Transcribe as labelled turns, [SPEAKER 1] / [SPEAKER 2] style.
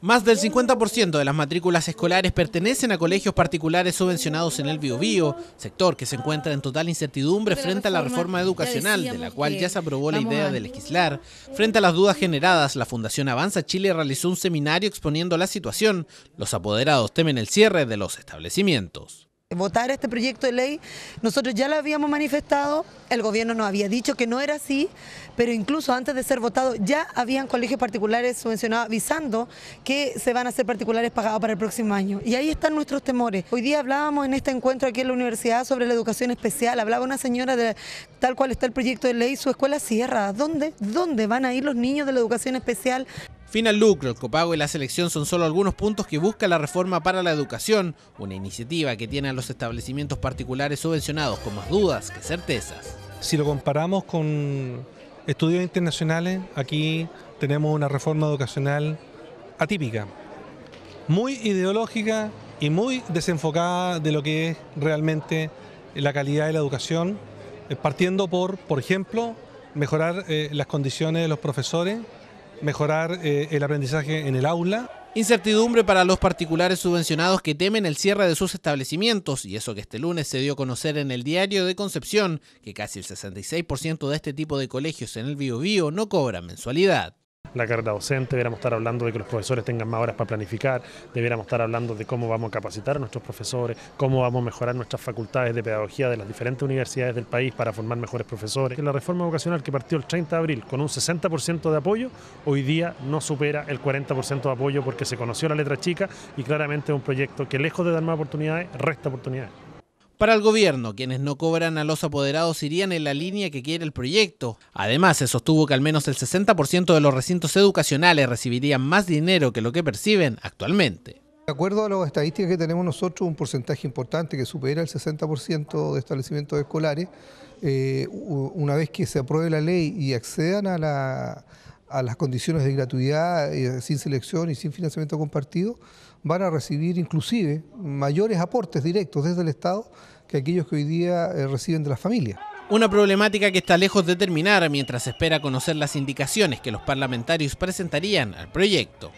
[SPEAKER 1] Más del 50% de las matrículas escolares pertenecen a colegios particulares subvencionados en el Biobío, sector que se encuentra en total incertidumbre frente a la reforma educacional, de la cual ya se aprobó la idea de legislar. Frente a las dudas generadas, la Fundación Avanza Chile realizó un seminario exponiendo la situación. Los apoderados temen el cierre de los establecimientos
[SPEAKER 2] votar este proyecto de ley. Nosotros ya lo habíamos manifestado, el gobierno nos había dicho que no era así, pero incluso antes de ser votado ya habían colegios particulares subvencionados avisando que se van a hacer particulares pagados para el próximo año. Y ahí están nuestros temores. Hoy día hablábamos en este encuentro aquí en la universidad sobre la educación especial, hablaba una señora de tal cual está el proyecto de ley, su escuela cierra, ¿dónde, dónde van a ir los niños de la educación especial? Fin al lucro,
[SPEAKER 1] el copago y la selección son solo algunos puntos que busca la reforma para la educación, una iniciativa que tiene a los establecimientos particulares subvencionados con más dudas que certezas.
[SPEAKER 3] Si lo comparamos con estudios internacionales, aquí tenemos una reforma educacional atípica, muy ideológica y muy desenfocada de lo que es realmente la calidad de la educación, eh, partiendo por, por ejemplo, mejorar eh, las condiciones de los profesores mejorar eh, el aprendizaje en el aula. Incertidumbre para los particulares subvencionados que temen el cierre de sus
[SPEAKER 1] establecimientos, y eso que este lunes se dio a conocer en el diario de Concepción, que casi el 66%
[SPEAKER 4] de este tipo de colegios en el bio-bio no cobran mensualidad la carrera docente, debiéramos estar hablando de que los profesores tengan más horas para planificar, debiéramos estar hablando de cómo vamos a capacitar a nuestros profesores, cómo vamos a mejorar nuestras facultades de pedagogía de las diferentes universidades del país para formar mejores profesores. La reforma educacional que partió el 30 de abril con un 60% de apoyo, hoy día no supera el 40% de apoyo porque se conoció la letra chica y claramente es un proyecto que lejos de dar más oportunidades, resta oportunidades. Para el gobierno, quienes no cobran a los apoderados irían en la línea que quiere el
[SPEAKER 1] proyecto. Además, se sostuvo que al menos el 60% de los recintos educacionales recibirían más dinero que lo que perciben actualmente.
[SPEAKER 5] De acuerdo a las estadísticas que tenemos nosotros, un porcentaje importante que supera el 60% de establecimientos escolares, eh, una vez que se apruebe la ley y accedan a, las condiciones de gratuidad, eh, sin selección y sin financiamiento compartido, van a recibir inclusive mayores aportes directos desde el Estado que aquellos que hoy día eh, reciben de las familias.
[SPEAKER 1] Una problemática que está lejos de terminar mientras espera conocer las indicaciones que los parlamentarios presentarían al proyecto.